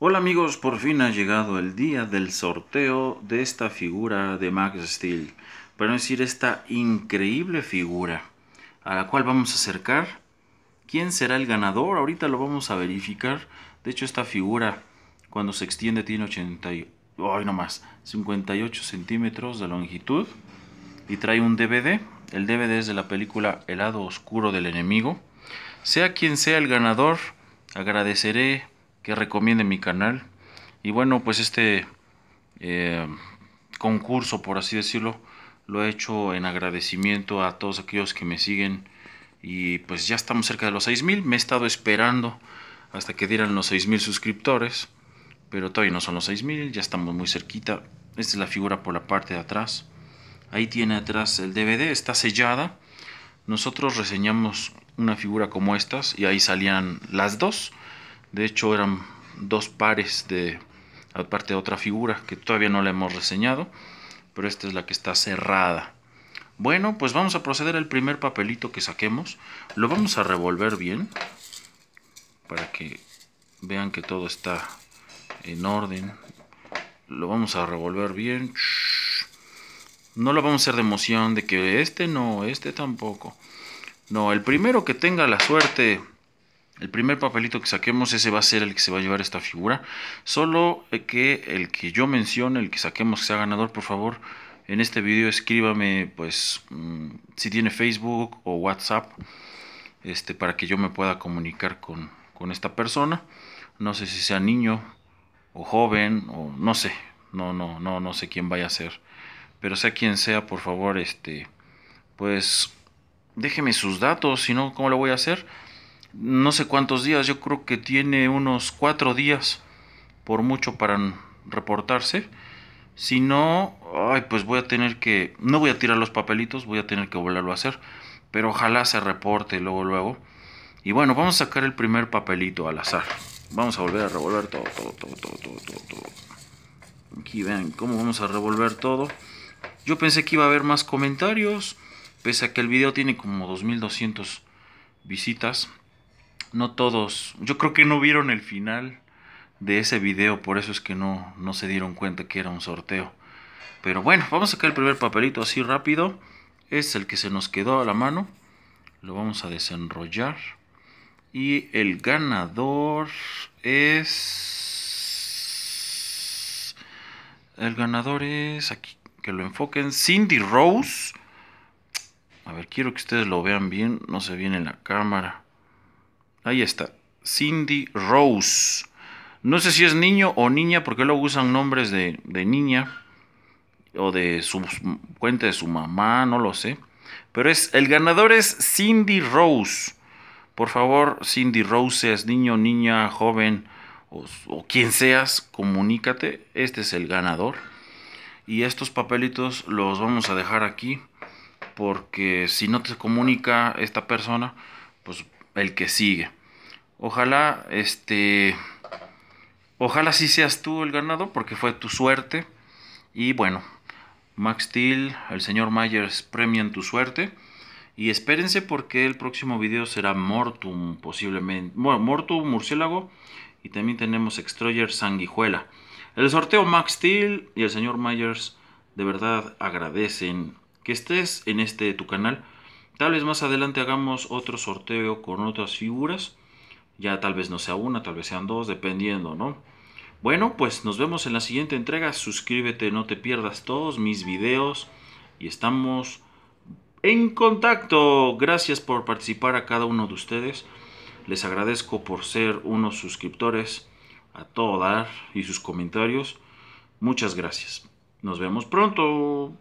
Hola amigos, por fin ha llegado el día del sorteo de esta figura de Max Steel. Para decir esta increíble figura a la cual vamos a acercar. ¿Quién será el ganador? Ahorita lo vamos a verificar. De hecho esta figura cuando se extiende tiene 80 58 centímetros de longitud. Y trae un DVD. El DVD es de la película El lado oscuro del enemigo. Sea quien sea el ganador, agradeceré que recomienden mi canal. Y bueno, pues este eh, concurso, por así decirlo, lo he hecho en agradecimiento a todos aquellos que me siguen. Y pues ya estamos cerca de los 6.000. Me he estado esperando hasta que dieran los 6.000 suscriptores. Pero todavía no son los 6.000, ya estamos muy cerquita. Esta es la figura por la parte de atrás. Ahí tiene atrás el DVD, está sellada. Nosotros reseñamos una figura como estas y ahí salían las dos. De hecho, eran dos pares de aparte de otra figura que todavía no la hemos reseñado, pero esta es la que está cerrada. Bueno, pues vamos a proceder al primer papelito que saquemos. Lo vamos a revolver bien para que vean que todo está en orden. Lo vamos a revolver bien. No lo vamos a hacer de emoción de que este no, este tampoco. No, el primero que tenga la suerte el primer papelito que saquemos, ese va a ser el que se va a llevar esta figura. Solo que el que yo mencione, el que saquemos que sea ganador, por favor, en este video escríbame, pues, mm, si tiene Facebook o WhatsApp, este, para que yo me pueda comunicar con, con esta persona. No sé si sea niño o joven o no sé, no, no, no, no sé quién vaya a ser. Pero sea quien sea, por favor, este, pues, déjeme sus datos, si no, ¿cómo lo voy a hacer? no sé cuántos días, yo creo que tiene unos cuatro días por mucho para reportarse. Si no, ay, pues voy a tener que, no voy a tirar los papelitos, voy a tener que volverlo a hacer, pero ojalá se reporte luego, luego. Y bueno, vamos a sacar el primer papelito al azar. Vamos a volver a revolver todo, todo, todo, todo, todo, todo. Aquí vean cómo vamos a revolver todo. Yo pensé que iba a haber más comentarios, pese a que el video tiene como 2200 visitas no todos, yo creo que no vieron el final de ese video, por eso es que no, no se dieron cuenta que era un sorteo. Pero bueno, vamos a sacar el primer papelito así rápido. Es el que se nos quedó a la mano. Lo vamos a desenrollar. Y el ganador es... El ganador es... Aquí, que lo enfoquen. Cindy Rose. A ver, quiero que ustedes lo vean bien. No se viene en la cámara. Ahí está. Cindy Rose. No sé si es niño o niña, porque luego usan nombres de, niña o de su cuenta de su mamá, no lo sé. Pero es el ganador es Cindy Rose. Por favor, Cindy Rose, seas niño, niña, joven o, o quien seas, comunícate. Este es el ganador. Y estos papelitos los vamos a dejar aquí porque si no te comunica esta persona, pues el que sigue. Ojalá, este, ojalá sí seas tú el ganado porque fue tu suerte. Y bueno, Max Steel, el señor Myers premian tu suerte. Y espérense porque el próximo video será Mortum, posiblemente. Bueno, Mortum, murciélago. Y también tenemos Extroyer sanguijuela. El sorteo Max Steel y el señor Myers de verdad agradecen que estés en este tu canal. Tal vez más adelante hagamos otro sorteo con otras figuras. Ya tal vez no sea una, tal vez sean dos, dependiendo, ¿no? Bueno, pues nos vemos en la siguiente entrega. Suscríbete, no te pierdas todos mis videos. Y estamos en contacto. Gracias por participar a cada uno de ustedes. Les agradezco por ser unos suscriptores a todo dar y sus comentarios. Muchas gracias. Nos vemos pronto.